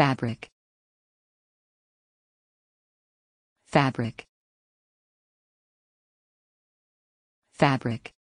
fabric fabric fabric